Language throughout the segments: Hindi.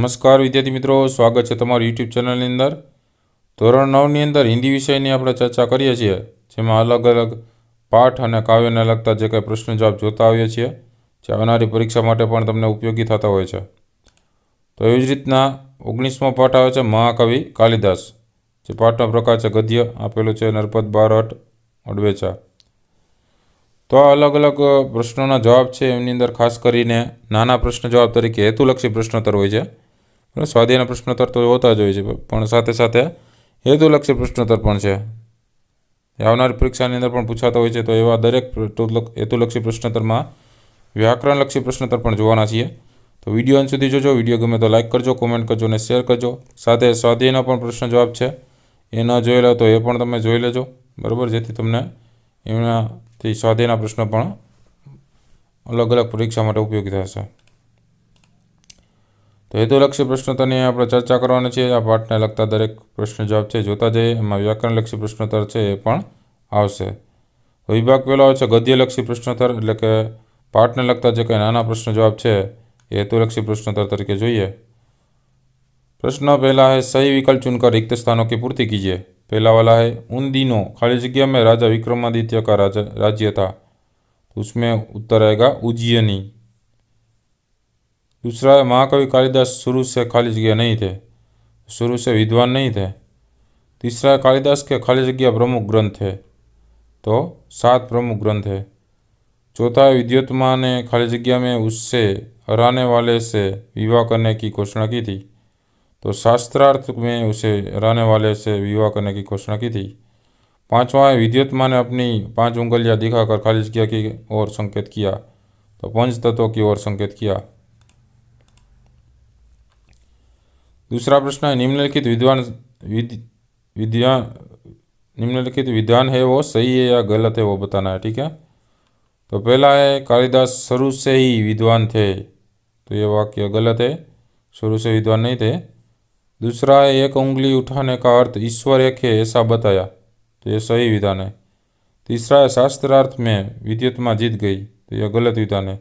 નમસ્કાર વિદ્યાર્થી મિત્રો સ્વાગત છે તમારું યુટ્યુબ ચેનલની અંદર ધોરણ નવની અંદર હિન્દી વિષયની આપણે ચર્ચા કરીએ છીએ જેમાં અલગ અલગ પાઠ અને કાવ્યને લગતા જે કંઈ પ્રશ્ન જવાબ જોતા આવીએ છીએ જે આવનારી પરીક્ષા માટે પણ તમને ઉપયોગી થતા હોય છે તો એવી જ રીતના ઓગણીસમો પાઠ આવે છે મહાકવિ કાલિદાસ જે પાઠનો પ્રકાર છે ગદ્ય આપેલું છે નરપત બારટ અડવેચા તો આ અલગ અલગ પ્રશ્નોના જવાબ છે એમની અંદર ખાસ કરીને નાના પ્રશ્ન જવાબ તરીકે હેતુલક્ષી પ્રશ્નોત્તર હોય છે સ્વાધ્યાયના પ્રશ્નોત્તર તો હોતા જ હોય છે પણ સાથે સાથે હેતુલક્ષી પ્રશ્નોત્તર પણ છે આવનારી પરીક્ષાની અંદર પણ પૂછાતા હોય છે તો એવા દરેક હેતુલક્ષી પ્રશ્નોત્તરમાં વ્યાકરણલક્ષી પ્રશ્નોત્તર પણ જોવાના છીએ તો વિડીયો અંત સુધી જોજો વિડીયો ગમે તો લાઇક કરજો કોમેન્ટ કરજો અને શેર કરજો સાથે સ્વાધ્યાયનો પણ પ્રશ્ન જવાબ છે એ ન જોયેલો તો એ પણ તમે જોઈ લેજો બરાબર જેથી તમને એમનાથી સ્વાધ્યાયના પ્રશ્નો પણ અલગ અલગ પરીક્ષા માટે ઉપયોગી થશે તો એતો લક્ષ્ય પ્રશ્નો તને આપણે ચર્ચા કરવાની છે આ પાઠને લગતા દરેક પ્રશ્ન જવાબ છે જોતા જઈએમાં વ્યાકરણ લક્ષ્ય પ્રશ્નો તર છે પણ આવશે હોય ભાગ પેલો છે ગદ્ય લક્ષ્ય પ્રશ્નો તર એટલે કે પાઠને લગતા જે કઈ નાના પ્રશ્ન જવાબ છે એતો લક્ષ્ય પ્રશ્નો તર તરીકે જોઈએ પ્રશ્ન પહેલો છે સહી વિકલ્પ ચૂનકર रिक्त स्थानों की पूर्ति कीजिए પેલાવાલા હે ઉન દિનો ખાલી જગ્યા મે રાજા વિક્રમાદિત્ય કા રાજા રાજ્ય હતા उसमे ઉત્તર રહેગા ઉજયની दूसरा महाकवि कालिदास शुरू से जगह नहीं थे शुरू से विद्वान नहीं थे तीसरा कालिदास के जगह प्रमुख ग्रंथ है तो सात प्रमुख ग्रंथ है चौथा माँ ने खाली जगह में उससे हराने वाले से विवाह करने की घोषणा की थी तो शास्त्रार्थ में उसे हराने वाले से विवाह करने की घोषणा की थी पांचवा माँ ने अपनी पांच उंगलियां दिखाकर खाली खालिजज्ञ की ओर संकेत किया तो पंच तत्वों की ओर संकेत किया दूसरा प्रश्न है निम्नलिखित विद्वान विद, विद्वान निम्नलिखित विद्वान है वो सही है या गलत है वो बताना है ठीक है तो पहला है कालिदास शुरू से ही विद्वान थे तो ये वाक्य गलत है शुरू से विद्वान नहीं थे दूसरा है एक उंगली उठाने का अर्थ ईश्वर एक है ऐसा बताया तो ये सही विधान है तीसरा है शास्त्रार्थ में विद्युत में जीत गई तो यह गलत विधान है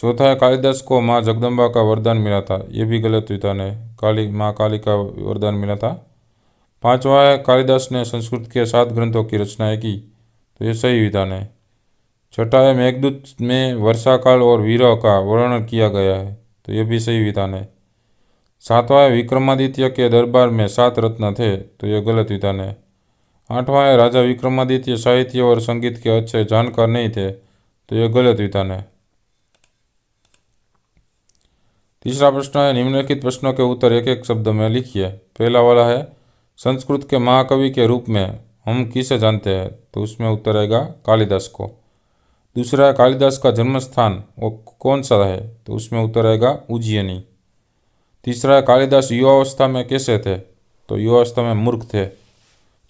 चौथा है कालिदास को माँ जगदम्बा का वरदान मिला था ये भी गलत विधान है काली माँ काली का वरदान मिला था पांचवा है कालिदास ने संस्कृत के सात ग्रंथों की रचनाएँ की तो ये सही विधान है छठा है मेघदूत में वर्षा काल और वीरह का वर्णन किया गया है तो ये भी सही विधान है सातवां है विक्रमादित्य के दरबार में सात रत्न थे तो यह गलत विधान है आठवां है राजा विक्रमादित्य साहित्य और संगीत के अच्छे जानकार नहीं थे तो यह गलत विधान है तीसरा प्रश्न है निम्नलिखित प्रश्नों के उत्तर एक एक शब्द में लिखिए पहला वाला है संस्कृत के महाकवि के रूप में हम किसे जानते हैं तो उसमें उत्तर आएगा कालिदास को दूसरा है कालिदास का जन्म स्थान वो कौन सा है तो उसमें उत्तर आएगा उज्जैनी तीसरा है कालिदास युवावस्था में कैसे थे तो युवावस्था में मूर्ख थे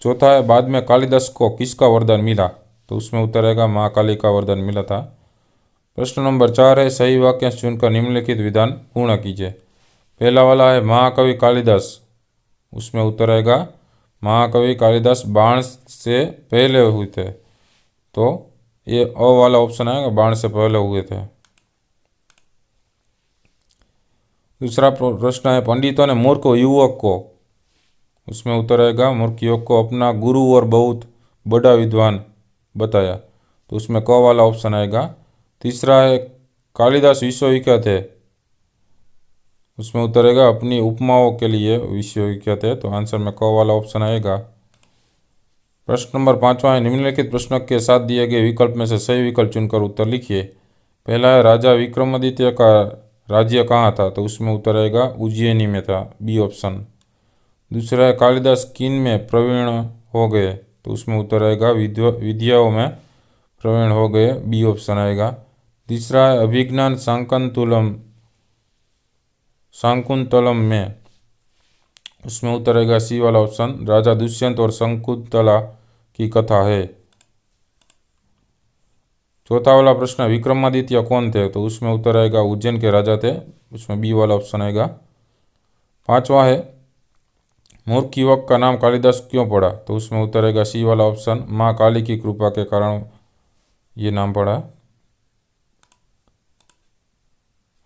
चौथा है बाद में कालिदास को किसका वरदान मिला तो उसमें उत्तर आएगा महाकाली का वरदान मिला था प्रश्न नंबर चार है सही वाक्य चुनकर निम्नलिखित विधान पूर्ण कीजिए पहला वाला है महाकवि कालिदास उसमें उत्तर आएगा महाकवि कालिदास बाण से पहले हुए थे तो ये अ वाला ऑप्शन आएगा बाण से पहले हुए थे दूसरा प्रश्न है पंडितों ने मूर्ख युवक को उसमें उत्तर आएगा मूर्ख युवक को अपना गुरु और बहुत बड़ा विद्वान बताया तो उसमें क वाला ऑप्शन आएगा तीसरा है कालिदास विश्वविख्यात है उसमें उतरेगा अपनी उपमाओं के लिए विश्वविख्यात है तो आंसर में क वाला ऑप्शन आएगा प्रश्न नंबर पाँचवा है निम्नलिखित प्रश्न के साथ दिए गए विकल्प में से सही विकल्प चुनकर उत्तर लिखिए पहला है राजा विक्रमादित्य का राज्य कहाँ था तो उसमें उत्तर आएगा उज्जैनी में था बी ऑप्शन दूसरा है कालिदास किन में प्रवीण हो गए तो उसमें उत्तर आएगा विद्याओं में प्रवीण हो गए बी ऑप्शन आएगा तीसरा है अभिज्ञान सांकंतुलम सांकुंतलम में उसमें उतरेगा सी वाला ऑप्शन राजा दुष्यंत और शंकुतला की कथा है चौथा वाला प्रश्न विक्रमादित्य कौन थे तो उसमें उत्तर आएगा उज्जैन के राजा थे उसमें बी वाला ऑप्शन आएगा पांचवा है मूर्ख युवक का नाम कालिदास क्यों पड़ा तो उसमें उत्तर आएगा सी वाला ऑप्शन माँ काली की कृपा के कारण ये नाम पड़ा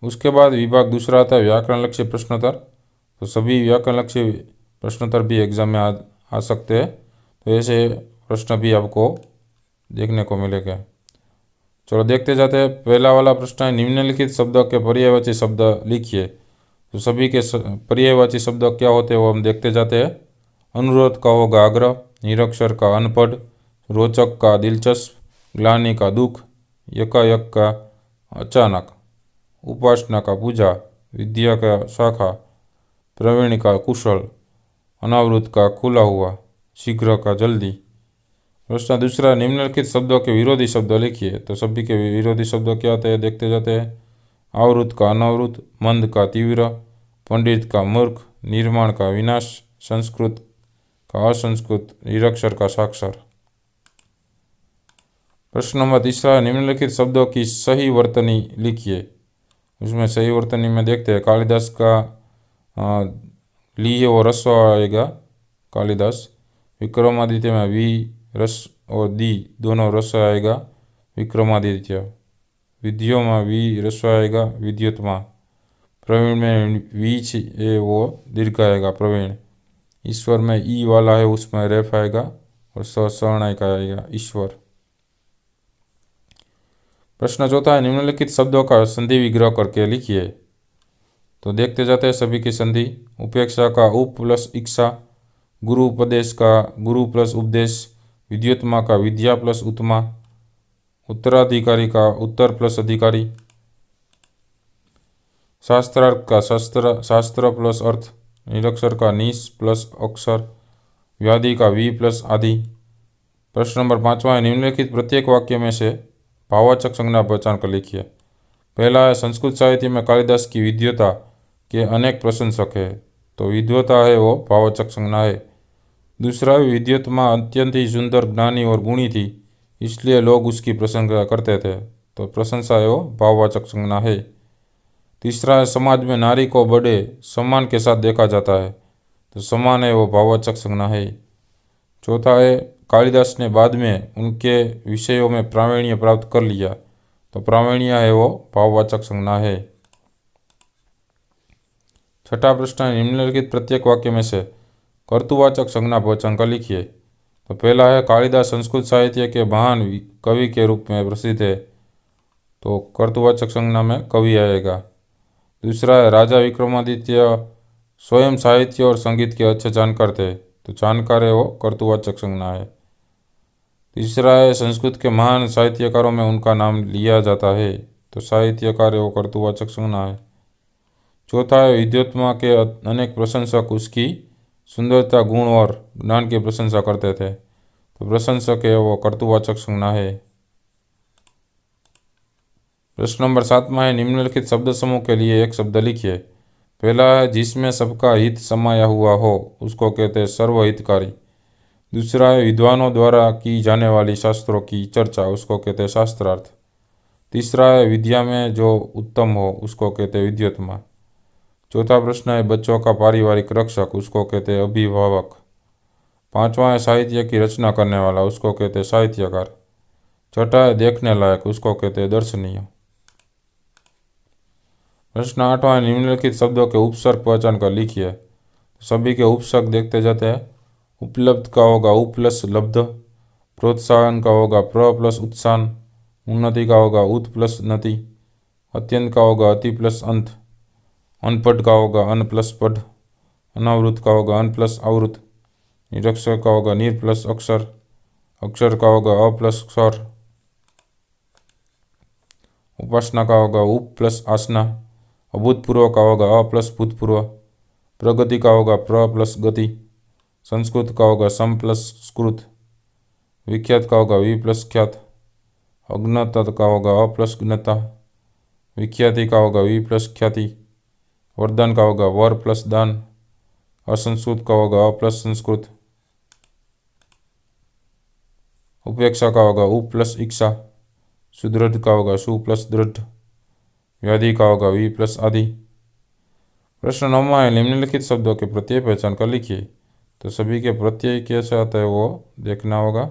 उसके बाद विभाग दूसरा आता है व्याकरण लक्ष्य प्रश्नोत्तर तो सभी व्याकरण लक्ष्य प्रश्नोत्तर भी एग्जाम में आ आ सकते हैं तो ऐसे प्रश्न भी आपको देखने को मिलेगा चलो देखते जाते हैं पहला वाला प्रश्न है निम्नलिखित शब्द के पर्यायवाची शब्द लिखिए तो सभी के पर्यायवाची शब्द क्या होते हैं वो हम देखते जाते हैं अनुरोध का होगा आग्रह निरक्षर का अनपढ़ रोचक का दिलचस्प ग्लानी का दुख यकायक का अचानक उपासना का पूजा विद्या का शाखा प्रवीण का कुशल अनावृत का खुला हुआ शीघ्र का जल्दी प्रश्न दूसरा निम्नलिखित शब्दों के विरोधी शब्द लिखिए तो सभी के विरोधी शब्द क्या आते हैं देखते जाते हैं आवृत का अनावृत मंद का तीव्र पंडित का मूर्ख निर्माण का विनाश संस्कृत का असंस्कृत निरक्षर का साक्षर प्रश्न नंबर तीसरा निम्नलिखित शब्दों की सही वर्तनी लिखिए उसमें सही वर्तनी में देखते हैं कालिदास का आ, लिए और रस्व आएगा कालिदास विक्रमादित्य में वी रस और दी दोनों रस आएगा विक्रमादित्य विद्यो में वी रस आएगा विद्युत में प्रवीण में वीच ए वो दीर्घ आएगा प्रवीण ईश्वर में ई वाला है उसमें रेफ आएगा और सवर्ण आएगा ईश्वर प्रश्न चौथा है निम्नलिखित शब्दों का संधि विग्रह करके लिखिए तो देखते जाते हैं सभी की संधि उपेक्षा का उप प्लस इच्छा गुरु उपदेश का गुरु प्लस उपदेश विद्युतमा का विद्या प्लस उत्मा उत्तराधिकारी का उत्तर प्लस अधिकारी शास्त्रार्थ का शास्त्र शास्त्र प्लस अर्थ निरक्षर का निश प्लस अक्षर व्याधि का वी प्लस आदि प्रश्न नंबर पाँचवा है निम्नलिखित प्रत्येक वाक्य में से संज्ञा સંજ્ઞા लिखी है पहला है संस्कृत साहित्य में कालिदास की विद्वता के अनेक प्रशंसक है तो विद्वता है वो भाववाचक संज्ञा है दूसरा विद्युत माँ अत्यंत ही सुंदर ज्ञानी और गुणी थी इसलिए लोग उसकी प्रशंसा करते थे तो प्रशंसा है वो भाववाचक संज्ञा है तीसरा है समाज में नारी को बड़े सम्मान के साथ देखा जाता है तो समान है वो भाववाचक संज्ञा है चौथा है कालिदास ने बाद में उनके विषयों में प्रावीण्य प्राप्त कर लिया तो प्रावीण्य है वो भाववाचक संज्ञा है छठा प्रश्न निम्नलिखित प्रत्येक वाक्य में से कर्तुवाचक संज्ञा भोचन का लिखिए तो पहला है कालिदास संस्कृत साहित्य के महान कवि के रूप में प्रसिद्ध है तो कर्तुवाचक संज्ञा में कवि आएगा दूसरा है राजा विक्रमादित्य स्वयं साहित्य और संगीत के अच्छे जानकार थे तो जानकार है वो कर्तुवाचक संज्ञा है तीसरा है संस्कृत के महान साहित्यकारों में उनका नाम लिया जाता है तो साहित्यकार वो कर्तुवाचक सुनना है चौथा है विद्योत्मा के अनेक प्रशंसक उसकी सुंदरता गुण और ज्ञान की प्रशंसा करते थे तो प्रशंसक है वो कर्तुवाचक सुनना है प्रश्न नंबर सातवा है निम्नलिखित शब्द समूह के लिए एक शब्द लिखिए पहला है जिसमें सबका हित समाया हुआ हो उसको कहते हैं सर्वहितकारी दूसरा है विद्वानों द्वारा की जाने वाली शास्त्रों की चर्चा उसको कहते हैं शास्त्रार्थ तीसरा है विद्या में जो उत्तम हो उसको कहते हैं विद्युतमा चौथा प्रश्न है बच्चों का पारिवारिक रक्षक उसको कहते हैं अभिभावक पांचवा है साहित्य की रचना करने वाला उसको कहते हैं साहित्यकार छठा है देखने लायक उसको कहते हैं दर्शनीय प्रश्न आठवां निम्नलिखित शब्दों के उपसर्ग पहचान कर लिखिए सभी के उपसर्ग देखते जाते हैं उपलब्ध का होगा उ प्लस लब्ध प्रोत्साहन का होगा प्र प्लस उत्साहन उन्नति का होगा उत प्लस नति अत्यंत का होगा अति प्लस अंत अनपढ़ का होगा अन प्लस पढ़ अनावृत का होगा अन प्लस आवृत निरक्षर का होगा निर प्लस अक्षर अक्षर का होगा अ प्लस क्षर उपासना का होगा उप प्लस आसना अभूतपूर्व का होगा अ प्लस भूतपूर्व प्रगति का होगा प्र प्लस गति संस्कृत का होगा सम प्लस स्कृत विख्यात का होगा वी प्लस ख्यात अग्नता का होगा अ प्लस ज्ञता विख्याति का होगा वी प्लस ख्याति वरदान का होगा वर प्लस दान असंस्कृत का होगा अ प्लस संस्कृत उपेक्षा का होगा उ प्लस इच्छा सुदृढ़ का होगा सु प्लस दृढ़ व्याधि का होगा वी प्लस आदि प्रश्न नौवा है निम्नलिखित शब्दों के प्रत्येक पहचान कर लिखिए तो सभी के प्रत्यय कैसे आता है वो देखना होगा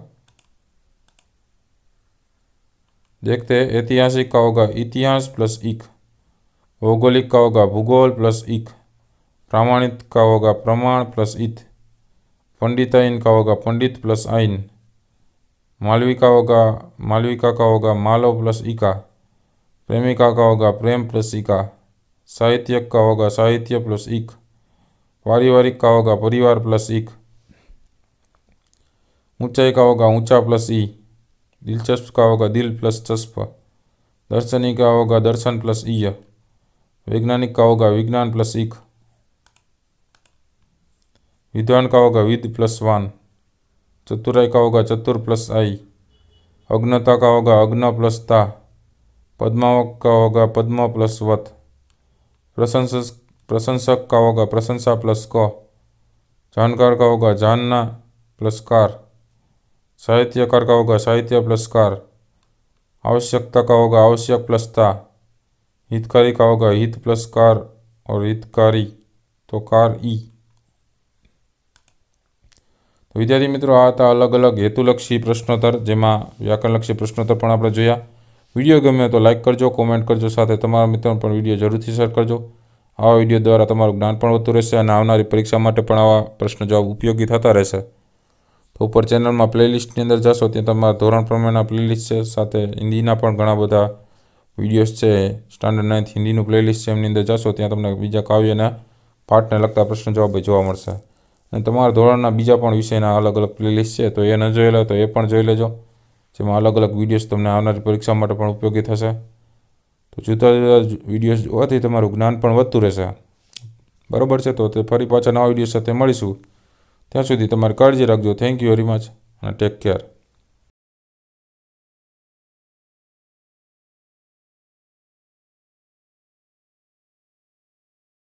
देखते हैं ऐतिहासिक का होगा इतिहास प्लस इक भौगोलिक का होगा भूगोल प्लस इक प्रामाणित का होगा प्रमाण प्लस इत पंडिताइन का होगा पंडित प्लस आइन मालविका होगा मालविका का होगा मालव प्लस इका प्रेमिका का होगा प्रेम प्लस इका साहित्यक का होगा साहित्य प्लस इक पारिवारिक का होगा परिवार प्लस इक ऊंचाई का होगा ऊंचा प्लस ई दिलचस्प का होगा दिल प्लस चस्प दर्शनी का होगा दर्शन प्लस ई वैज्ञानिक का होगा विज्ञान प्लस इक विद्वान का होगा विद प्लस वन चतुराई का होगा चतुर प्लस आई अग्नता का होगा अग्न प्लस ता पद्मावक का होगा पद्म प्लस वत प्रशंसक प्रशंसक का होगा प्रशंसा प्लस क जानकार का होगा जानना प्लस कार साहित्यकार का होगा साहित्य प्लस कार आवश्यकता का होगा आवश्यक प्लस था हितकारी का होगा हित प्लस कार और हितकारी तो कार ई तो विद्यार्थी मित्रों आता अलग अलग हेतुलक्षी प्रश्नोत्तर जमा व्याकरणलक्षी प्रश्नोत्तर आप जो विडियो गम्य तो लाइक करजो कॉमेंट करजो साथ मित्रों पर विडियो जरूर शेर करजो આ વિડીયો દ્વારા તમારું જ્ઞાન પણ વધતું રહેશે અને આવનારી પરીક્ષા માટે પણ આવા પ્રશ્ન જવાબ ઉપયોગી થતા રહેશે તો ઉપર ચેનલમાં પ્લેલિસ્ટની અંદર જશો ત્યાં તમારા ધોરણ પ્રમાણેના પ્લેલિસ્ટ છે સાથે હિન્દીના પણ ઘણા બધા વિડીયોઝ છે સ્ટાન્ડર્ડ નાઇન્થ હિન્દીનું પ્લેલિસ્ટ છે એમની અંદર જશો ત્યાં તમને બીજા કાવ્યના પાઠને લગતા પ્રશ્ન જવાબ જોવા મળશે અને તમારા ધોરણના બીજા પણ વિષયના અલગ અલગ પ્લેલિસ્ટ છે તો એ ન જોયેલા તો એ પણ જોઈ લેજો જેમાં અલગ અલગ વિડીયોઝ તમને આવનારી પરીક્ષા માટે પણ ઉપયોગી થશે તો જુદા જુદા વિડીયોઝ જોવાથી તમારું જ્ઞાન પણ વધતું રહેશે બરાબર છે તો તે ફરી પાછા નવા વિડીયો સાથે મળીશું ત્યાં સુધી તમારે કાળજી રાખજો થેન્ક યુ વેરી મચ અને ટેક કેર